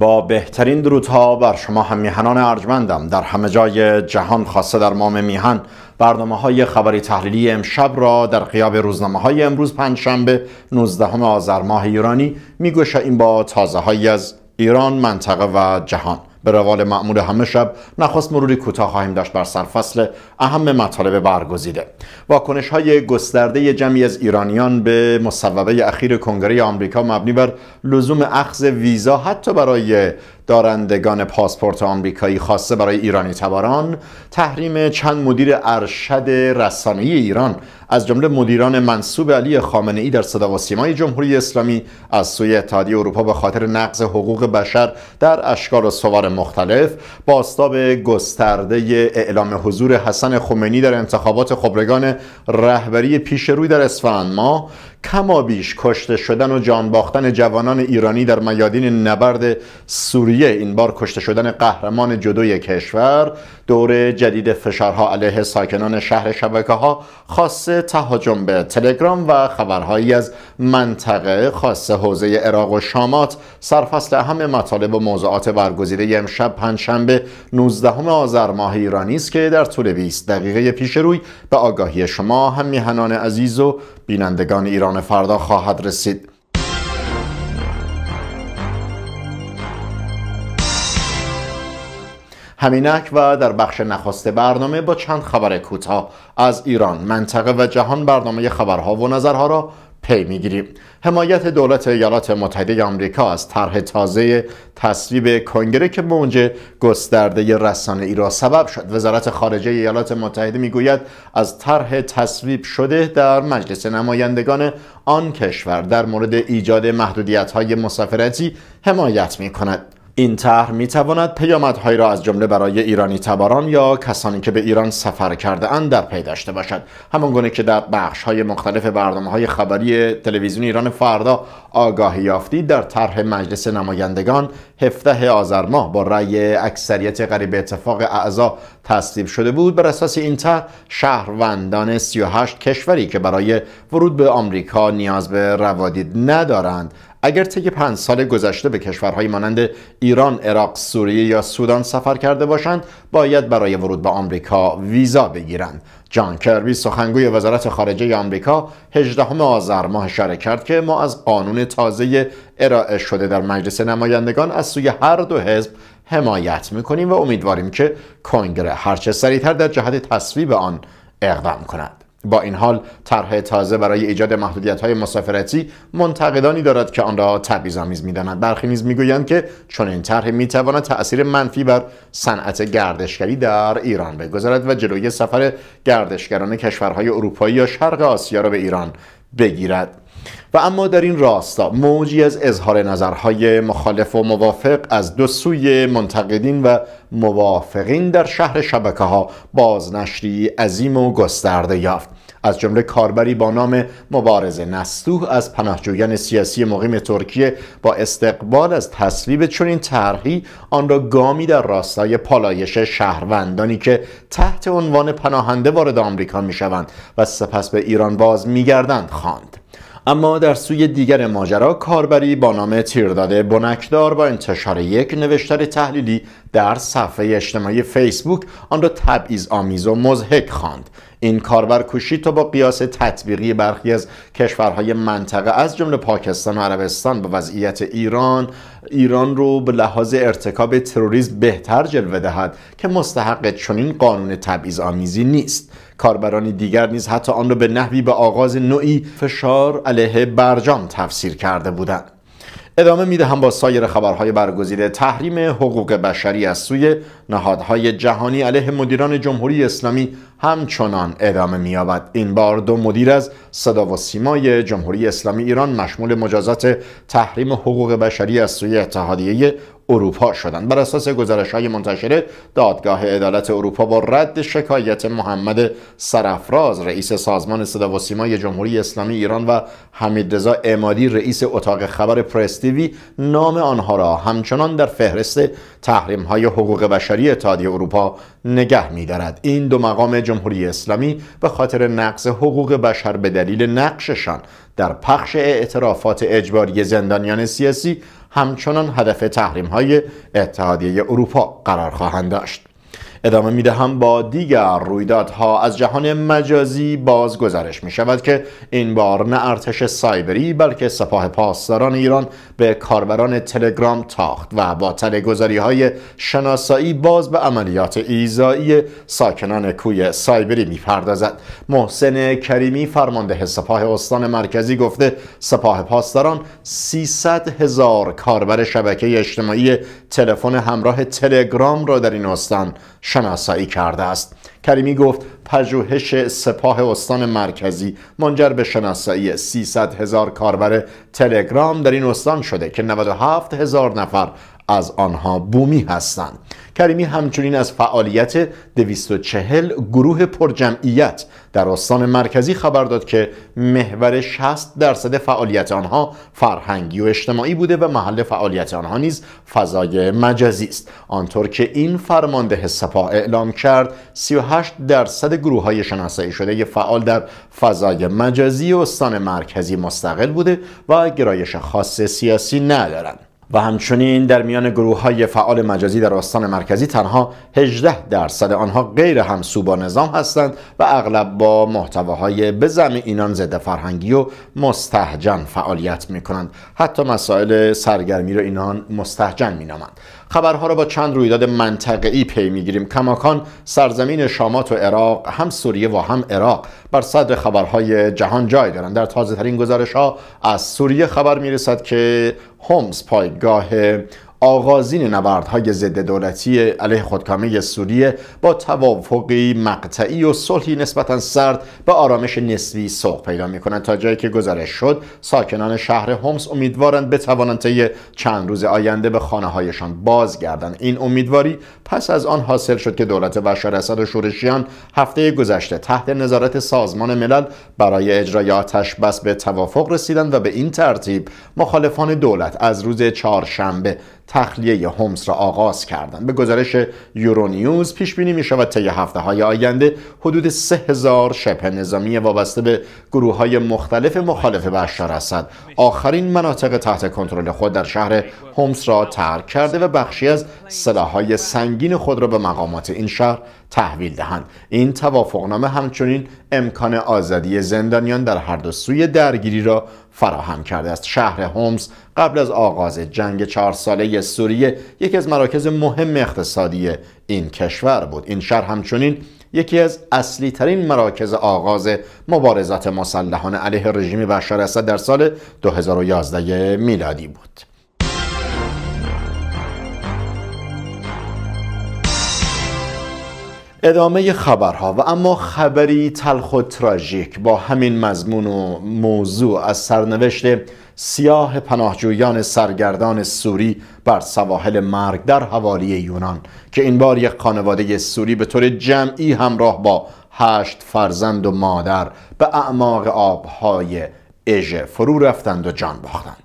با بهترین درودها بر شما هم میهنان ارجمندم در همه جای جهان خاصه در مام میهن برنامه های خبری تحلیلی امشب را در قیاب روزنامه های امروز پنجشنبه 19 آذر ماه ایرانی این با تازه های از ایران منطقه و جهان به روال معمول همه شب نخست مروری کوتاه خواهیم داشت بر سرفصل اهم مطالب برگزیده واکنش های گسترده جمعی از ایرانیان به مصوبه اخیر کنگره آمریکا مبنی بر لزوم اخذ ویزا حتی برای دارندگان پاسپورت آمریکایی خاصه برای ایرانی تباران تحریم چند مدیر ارشد رسانه‌ای ایران از جمله مدیران منصوب علی خامنه ای در صدا و سیمای جمهوری اسلامی از سوی اتحادیه اروپا به خاطر نقض حقوق بشر در اشکال و سوار مختلف باستاب گسترده اعلام حضور حسن خمینی در انتخابات خبرگان رهبری پیشروی در اسفند ما، کمابیش کشته شدن و جان باختن جوانان ایرانی در میادین نبرد سوریه این بار کشته شدن قهرمان جدوی کشور دور جدید فشارها علیه ساکنان شهر شبکه ها خاص تهاجم به تلگرام و خبرهایی از منطقه خاصه حوزه عراق و شامات سرفصل اهم مطالب و موضوعات برگزیده امشب پنجشنبه 19 آذر ماه ایرانی است که در طول 20 دقیقه پیش روی به آگاهی شما هم میهنان عزیز و بینندگان ایران فردا خواهد رسید همینک و در بخش نخست برنامه با چند خبر کوتاه از ایران منطقه و جهان برنامه خبرها و نظرها را پی میگیریم حمایت دولت ایالات متحده آمریکا از طرح تازه تصویب کنگره که موج گسترده رسانه را سبب شد وزارت خارجه ایالات متحده میگوید از طرح تصویب شده در مجلس نمایندگان آن کشور در مورد ایجاد محدودیت های مسافرتی حمایت می کند این طرح می تواند پیامدهایی را از جمله برای ایرانی تباران یا کسانی که به ایران سفر کرده اند در پی داشته باشد همان گونه که در بخش های مختلف برنامه های خبری تلویزیون ایران فردا آگاهی یافتید در طرح مجلس نمایندگان 17 آذر ماه با رأی اکثریت قریب اتفاق اعضا تصویب شده بود بر اساس این طرح شهروندان 38 کشوری که برای ورود به آمریکا نیاز به روادید ندارند اگر طی پنج سال گذشته به کشورهایی مانند ایران، عراق، سوریه یا سودان سفر کرده باشند، باید برای ورود به آمریکا ویزا بگیرند. جان کربی سخنگوی وزارت خارجه آمریکا 18 آذر ماه اشاره کرد که ما از قانون تازه ارائه شده در مجلس نمایندگان از سوی هر دو حزب حمایت میکنیم و امیدواریم که کنگره هرچه سریعتر در جهت تصویب آن اقدام کند با این حال طرح تازه برای ایجاد محدودیت های مسافرتی منتقدانی دارد که آن را تبعیض‌آمیز میدانند برخی نیز میگویند که چون این طرح میتواند تأثیر منفی بر صنعت گردشگری در ایران بگذارد و جلوی سفر گردشگران کشورهای اروپایی یا شرق آسیا را به ایران بگیرد و اما در این راستا موجی از اظهار نظرهای مخالف و موافق از دو سوی منتقدین و موافقین در شهر شبکه ها بازنشری عظیم و گسترده یافت از جمله کاربری با نام مبارز نستوه از پناهجویان سیاسی مقیم ترکیه با استقبال از تصویب چنین طرحی آن را گامی در راستای پالایش شهروندانی که تحت عنوان پناهنده وارد آمریکا میشوند و سپس به ایران باز گردند خواند اما در سوی دیگر ماجرا کاربری با نام تیرداد بنکدار با انتشار یک نوشتار تحلیلی در صفحه اجتماعی فیسبوک آن را تبعیض آمیز و مزهک خواند این کاربر کوشید تا با قیاس تطبیقی برخی از کشورهای منطقه از جمله پاکستان و عربستان به وضعیت ایران ایران رو به لحاظ ارتکاب تروریسم بهتر جلوه دهد که مستحق چنین قانون تبعیض آمیزی نیست کاربران دیگر نیز حتی آن را به نحوی به آغاز نوعی فشار علیه برجام تفسیر کرده بودند ادامه میده هم با سایر خبرهای برگزیده تحریم حقوق بشری از سوی نهادهای جهانی علیه مدیران جمهوری اسلامی همچنان ادامه مییابد این بار دو مدیر از صدا و سیمای جمهوری اسلامی ایران مشمول مجازات تحریم حقوق بشری از سوی اتحادیه اروپا شدند بر اساس گزارش های منتشره دادگاه عدالت اروپا با رد شکایت محمد سرفراز رئیس سازمان صدا و سیمای جمهوری اسلامی ایران و حمیدرضا امادی رئیس اتاق خبر پرس تیوی نام آنها را همچنان در فهرست تحریم های حقوق بشری اتحادیه اروپا نگه میدارد این دو مقام جمهوری اسلامی به خاطر نقض حقوق بشر به دلیل نقششان در پخش اعترافات اجباری زندانیان سیاسی همچنان هدف تحریم های اتحادیه اروپا قرار خواهند داشت. ادامه دهم با دیگر رویدادها از جهان مجازی گزارش می شود که این بار نه ارتش سایبری بلکه سپاه پاسداران ایران به کاربران تلگرام تاخت و با تلگذاری های شناسایی باز به عملیات ایزایی ساکنان کوی سایبری میپردازد محسن کریمی فرمانده سپاه استان مرکزی گفته سپاه پاسداران 300 هزار کاربر شبکه اجتماعی تلفن همراه تلگرام را در این استان شناسایی کرده است کریمی گفت پژوهش سپاه استان مرکزی منجر به شناسایی 300 هزار کاربر تلگرام در این استان شده که 97 هزار نفر از آنها بومی هستند کریمی همچنین از فعالیت 240 گروه پرجمعیت در استان مرکزی خبر داد که محور 60 درصد فعالیت آنها فرهنگی و اجتماعی بوده و محل فعالیت آنها نیز فضای مجازی است آنطور که این فرمانده سپاه اعلام کرد 38 درصد گروه های شناسایی شده فعال در فضای مجازی استان مرکزی مستقل بوده و گرایش خاص سیاسی ندارند و همچنین در میان گروه های فعال مجازی در آستان مرکزی تنها 18 درصد آنها غیر همسو با نظام هستند و اغلب با محتواهای به زم اینان ضد فرهنگی و مستحجن فعالیت می کنند حتی مسائل سرگرمی را اینان مستهجن می نامند خبرها را با چند رویداد منطقه‌ای پی می‌گیریم. کماکان سرزمین شامات و عراق هم سوریه و هم عراق بر صدر خبرهای جهان جای دارند در تازه‌ترین گزارش‌ها از سوریه خبر می‌رسد که همس پایگاه آغازین نبردهای ضد دولتی علیه خودکامه سوریه با توافقی مقطعی و صلحی نسبتا سرد به آرامش نسبی سوق پیدا می کنند تا جایی که گزارش شد ساکنان شهر همس امیدوارند بتوانند طی چند روز آینده به خانه هایشان بازگردند این امیدواری پس از آن حاصل شد که دولت بشار اسد و شورشیان هفته گذشته تحت نظارت سازمان ملل برای اجرای آتش بس به توافق رسیدند و به این ترتیب مخالفان دولت از روز چهارشنبه تخلیه هومس را آغاز کردند. به گزارش یورونیوز پیش بینی می شود طی هفته های آینده حدود 3000 شبه نظامی وابسته به گروه های مختلف مخالف بشار اسد آخرین مناطق تحت کنترل خود در شهر هومس را ترک کرده و بخشی از های سنگین خود را به مقامات این شهر تحویل دهند این توافقنامه همچنین امکان آزادی زندانیان در هر دو سوی درگیری را فراهم کرده است شهر هومز قبل از آغاز جنگ چهار ساله سوریه یکی از مراکز مهم اقتصادی این کشور بود این شهر همچنین یکی از اصلی ترین مراکز آغاز مبارزات مسلحانه علیه رژیم بشار اسد در سال 2011 میلادی بود ادامه خبرها و اما خبری تلخ و تراژیک با همین مضمون و موضوع از سرنوشت سیاه پناهجویان سرگردان سوری بر سواحل مرگ در حوالی یونان که این بار یک خانواده سوری به طور جمعی همراه با هشت فرزند و مادر به اعماق آبهای اژه فرو رفتند و جان باختند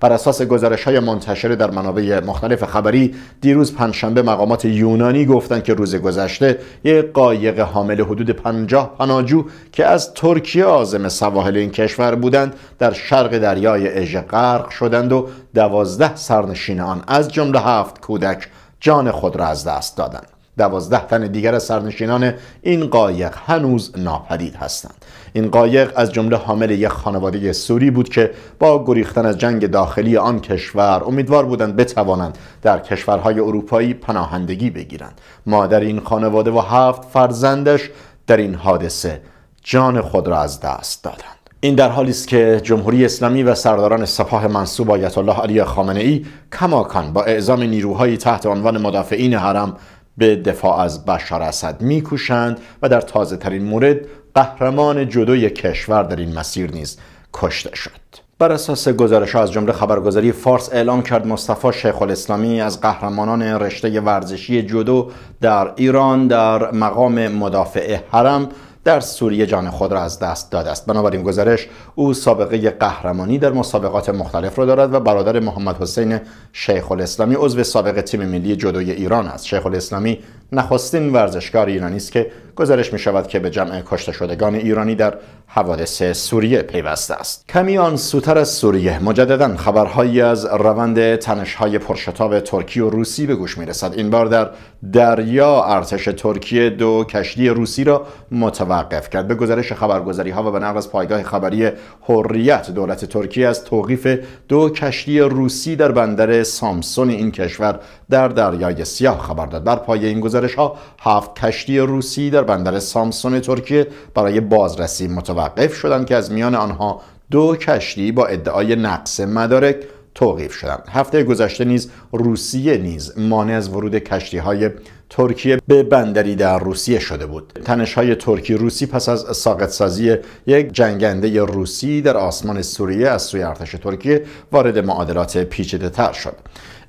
بر اساس گزارش های منتشر در منابع مختلف خبری دیروز پنجشنبه مقامات یونانی گفتند که روز گذشته یک قایق حامل حدود 50 پناجو که از ترکیه آزم سواحل این کشور بودند در شرق دریای اژه غرق شدند و دوازده سرنشین آن از جمله هفت کودک جان خود را از دست دادند دوازده تن دیگر سرنشینان این قایق هنوز ناپدید هستند این قایق از جمله حامل یک خانواده سوری بود که با گریختن از جنگ داخلی آن کشور امیدوار بودند بتوانند در کشورهای اروپایی پناهندگی بگیرند مادر این خانواده و هفت فرزندش در این حادثه جان خود را از دست دادند این در حالی است که جمهوری اسلامی و سرداران سپاه منصوب آیت الله علی خامنه ای کماکان با اعزام نیروهایی تحت عنوان مدافعین حرم به دفاع از بشار اسد میکوشند و در تازه ترین مورد قهرمان جدوی کشور در این مسیر نیز کشته شد بر اساس گزارش از جمله خبرگزاری فارس اعلام کرد مصطفی شیخ الاسلامی از قهرمانان رشته ورزشی جدو در ایران در مقام مدافع حرم در سوریه جان خود را از دست داده است بنابراین گزارش او سابقه قهرمانی در مسابقات مختلف را دارد و برادر محمد حسین شیخ الاسلامی عضو سابق تیم ملی جدوی ایران است شیخ الاسلامی نخستین ورزشکار ایرانی است که گزارش می شود که به جمع کشته شدگان ایرانی در حوادث سوریه پیوسته است کمی آن سوتر از سوریه مجددا خبرهایی از روند تنشهای پرشتاب ترکی و روسی به گوش می رسد این بار در دریا ارتش ترکیه دو کشتی روسی را متوقف کرد به گزارش خبرگزاری ها و به نقل از پایگاه خبری حریت دولت ترکیه از توقیف دو کشتی روسی در بندر سامسون این کشور در دریای سیاه خبر داد بر پایه این گزارش ها هفت کشتی روسی در بندر سامسون ترکیه برای بازرسی متوقف شدند که از میان آنها دو کشتی با ادعای نقص مدارک توقیف شدند هفته گذشته نیز روسیه نیز مانع از ورود کشتی های ترکیه به بندری در روسیه شده بود تنش های ترکی روسی پس از ساقط سازی یک جنگنده روسی در آسمان سوریه از سوی ارتش ترکیه وارد معادلات پیچیده تر شد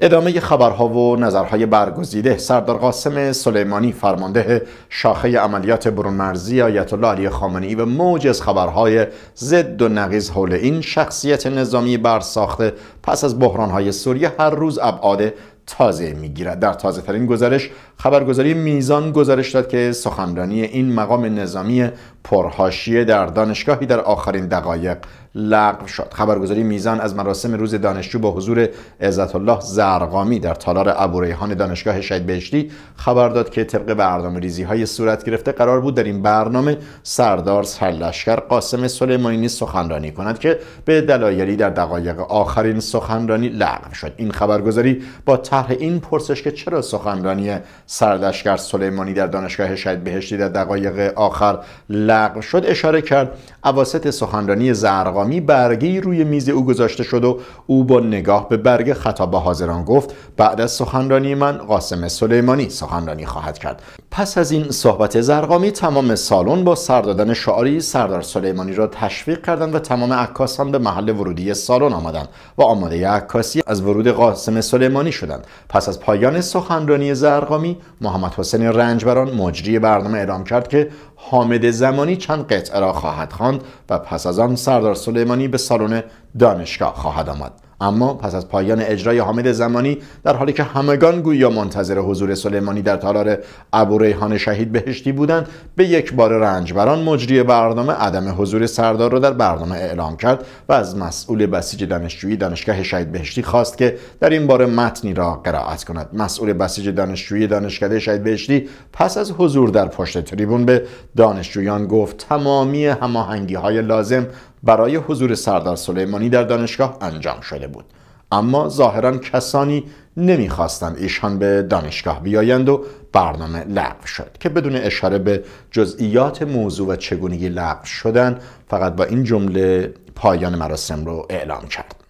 ادامه خبرها و نظرهای برگزیده سردار قاسم سلیمانی فرمانده شاخه عملیات برونمرزی آیت الله علی خامنه‌ای و موجز موج از خبرهای ضد و نقیض حول این شخصیت نظامی برساخته پس از بحرانهای سوریه هر روز ابعاد تازه میگیرد در تازه ترین گزارش خبرگزاری میزان گزارش داد که سخنرانی این مقام نظامی پرهاشیه در دانشگاهی در آخرین دقایق لغو شد خبرگزاری میزان از مراسم روز دانشجو با حضور عزت الله زرقامی در تالار ابوریحان دانشگاه شهید بهشتی خبر داد که طبق برنامه ریزی های صورت گرفته قرار بود در این برنامه سردار سرلشکر قاسم سلیمانی سخنرانی کند که به دلایلی در دقایق آخرین سخنرانی لغو شد این خبرگزاری با طرح این پرسش که چرا سخنرانی سردشکر سلیمانی در دانشگاه شهید بهشتی در دقایق آخر لغو شد اشاره کرد اواسط سخنرانی زرقامی اسلامی برگی روی میز او گذاشته شد و او با نگاه به برگ خطاب به حاضران گفت بعد از سخنرانی من قاسم سلیمانی سخنرانی خواهد کرد پس از این صحبت زرقامی تمام سالن با سر دادن شعاری سردار سلیمانی را تشویق کردند و تمام عکاسان به محل ورودی سالن آمدند و آماده عکاسی از ورود قاسم سلیمانی شدند پس از پایان سخنرانی زرقامی محمد حسین رنجبران مجری برنامه اعلام کرد که حامد زمانی چند قطعه را خواهد خواند و پس از آن سردار سلیمانی به سالن دانشگاه خواهد آمد اما پس از پایان اجرای حامد زمانی در حالی که همگان گویا منتظر حضور سلیمانی در تالار ریحان شهید بهشتی بودند به یک بار رنجبران مجری برنامه عدم حضور سردار را در برنامه اعلام کرد و از مسئول بسیج دانشجویی دانشگاه شهید بهشتی خواست که در این بار متنی را قرائت کند مسئول بسیج دانشجویی دانشکده شهید بهشتی پس از حضور در پشت تریبون به دانشجویان گفت تمامی هماهنگی‌های لازم برای حضور سردار سلیمانی در دانشگاه انجام شده بود اما ظاهرا کسانی نمیخواستند ایشان به دانشگاه بیایند و برنامه لغو شد که بدون اشاره به جزئیات موضوع و چگونگی لغو شدن فقط با این جمله پایان مراسم رو اعلام کرد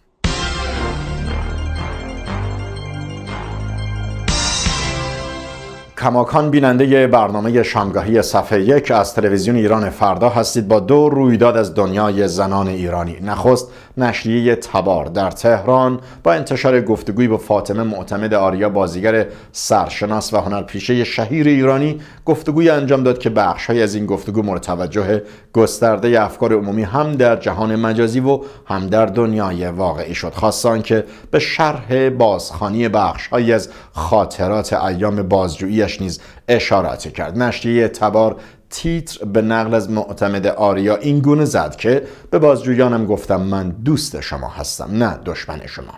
کماکان بیننده برنامه شامگاهی صفحه یک از تلویزیون ایران فردا هستید با دو رویداد از دنیای زنان ایرانی نخست نشریه تبار در تهران با انتشار گفتگوی با فاطمه معتمد آریا بازیگر سرشناس و هنرپیشه شهیر ایرانی گفتگوی انجام داد که های از این گفتگو مورد توجه گسترده افکار عمومی هم در جهان مجازی و هم در دنیای واقعی شد خواستان که به شرح بازخانی بخشهایی از خاطرات ایام بازجویی خودش نیز اشارات کرد نشریه تبار تیتر به نقل از معتمد آریا این گونه زد که به بازجویانم گفتم من دوست شما هستم نه دشمن شما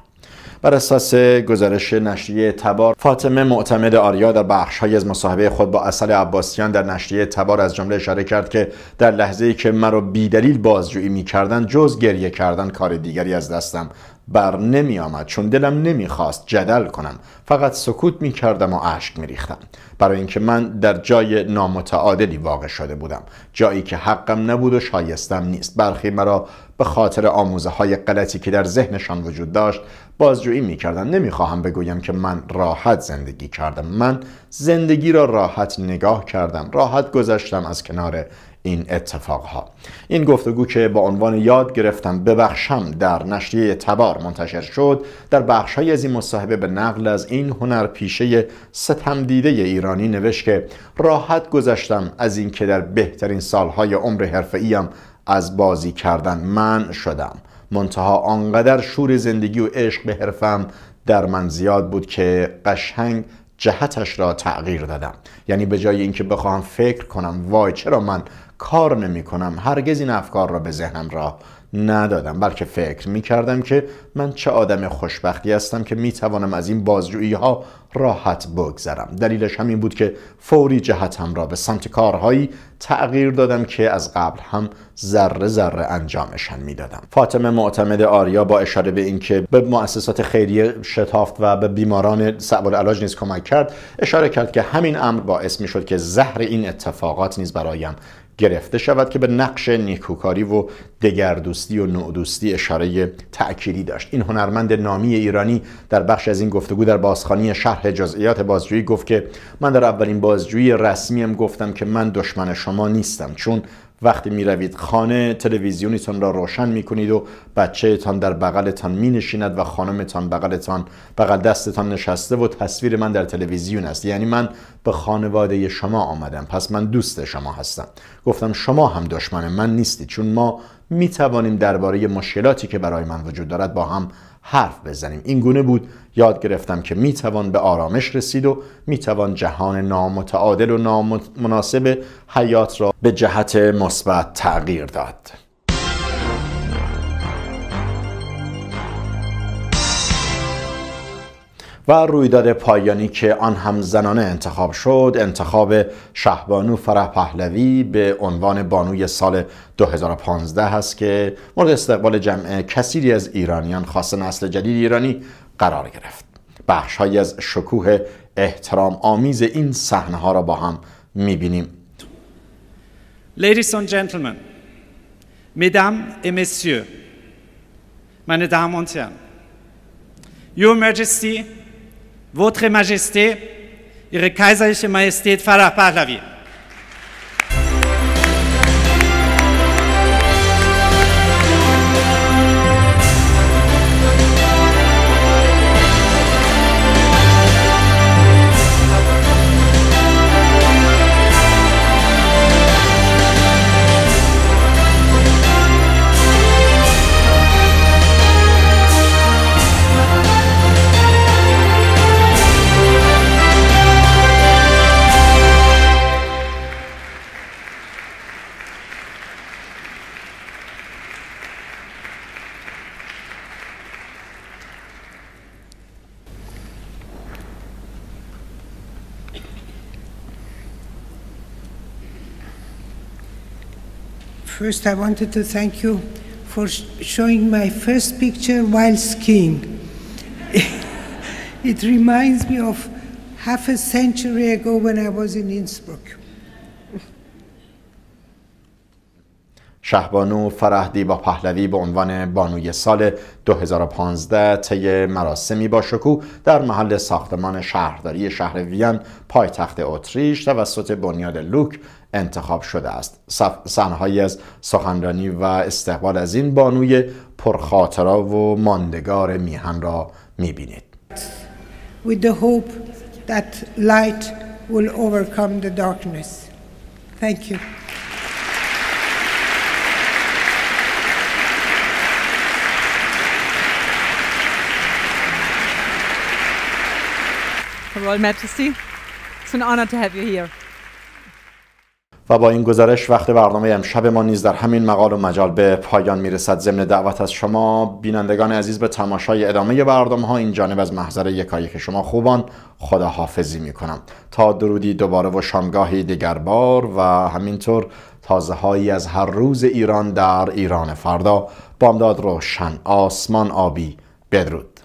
بر اساس گزارش نشریه تبار فاطمه معتمد آریا در بخش های از مصاحبه خود با اصل عباسیان در نشریه تبار از جمله اشاره کرد که در لحظه ای که مرا بیدلیل بازجویی می کردن جز گریه کردن کار دیگری از دستم بر نمی آمد چون دلم نمیخواست جدل کنم فقط سکوت می کردم و اشک می ریختم برای اینکه من در جای نامتعادلی واقع شده بودم جایی که حقم نبود و شایستم نیست برخی مرا به خاطر آموزه های غلطی که در ذهنشان وجود داشت بازجویی می کردم خواهم بگویم که من راحت زندگی کردم من زندگی را راحت نگاه کردم راحت گذشتم از کنار این اتفاقها این گفتگو که با عنوان یاد گرفتم ببخشم در نشریه تبار منتشر شد در بخشهایی از این مصاحبه به نقل از این پیشه ستم دیده ایرانی نوشت که راحت گذشتم از اینکه در بهترین سالهای عمر ایم از بازی کردن من شدم منتها آنقدر شور زندگی و عشق به حرفم در من زیاد بود که قشنگ جهتش را تغییر دادم یعنی به جای اینکه بخواهم فکر کنم وای چرا من کار نمی کنم هرگز این افکار را به ذهنم راه ندادم بلکه فکر می کردم که من چه آدم خوشبختی هستم که می توانم از این بازجویی ها راحت بگذرم دلیلش همین بود که فوری جهتم را به سمت کارهایی تغییر دادم که از قبل هم ذره ذره انجامشان میدادم فاطمه معتمد آریا با اشاره به اینکه به مؤسسات خیریه شتافت و به بیماران سوال علاج نیز کمک کرد اشاره کرد که همین امر باعث می شد که زهر این اتفاقات نیز برایم گرفته شود که به نقش نیکوکاری و دگردوستی و نودوستی اشاره تأکیدی داشت این هنرمند نامی ایرانی در بخش از این گفتگو در بازخانی شرح جزئیات بازجویی گفت که من در اولین بازجویی رسمیم گفتم که من دشمن شما نیستم چون وقتی می روید خانه تلویزیونتان را روشن می کنید و تان در بغلتان می نشیند و خانمتان بغلتان بغل دستتان نشسته و تصویر من در تلویزیون است یعنی من به خانواده شما آمدم پس من دوست شما هستم گفتم شما هم دشمن من نیستید چون ما می توانیم درباره مشکلاتی که برای من وجود دارد با هم حرف بزنیم این گونه بود یاد گرفتم که میتوان به آرامش رسید و میتوان جهان نامتعادل و نامناسب حیات را به جهت مثبت تغییر داد و رویداد پایانی که آن هم زنانه انتخاب شد انتخاب شهبانو فره پهلوی به عنوان بانوی سال 2015 است که مورد استقبال جمع کثیری از ایرانیان خاص نسل جدید ایرانی قرار گرفت بخش های از شکوه احترام آمیز این صحنه ها را با هم میبینیم Ladies and gentlemen, mesdames et messieurs, Your Majesty, Votre Majesté, Ihre kaiserliche Majestät Farah Pahlavi. First, I wanted to thank you for showing my first picture while skiing. it reminds me of half a century ago when I was in Innsbruck. شهبانو فرهدی با پهلوی به عنوان بانوی سال 2015 طی مراسمی با شکو در محل ساختمان شهرداری شهر وین پایتخت اتریش توسط بنیاد لوک انتخاب شده است صحنههایی از سخنرانی و استقبال از این بانوی پرخاطره و ماندگار میهن را میبینید With the hope that light will overcome the darkness. Thank you. Royal Majesty, it's an honor to have you here. و با این گزارش وقت برنامه امشب ما نیز در همین مقال و مجال به پایان میرسد ضمن دعوت از شما بینندگان عزیز به تماشای ادامه برنامه ها این جانب از محضر یکایک شما خوبان خداحافظی میکنم تا درودی دوباره و شامگاهی دیگر بار و همینطور تازه هایی از هر روز ایران در ایران فردا بامداد روشن آسمان آبی بدرود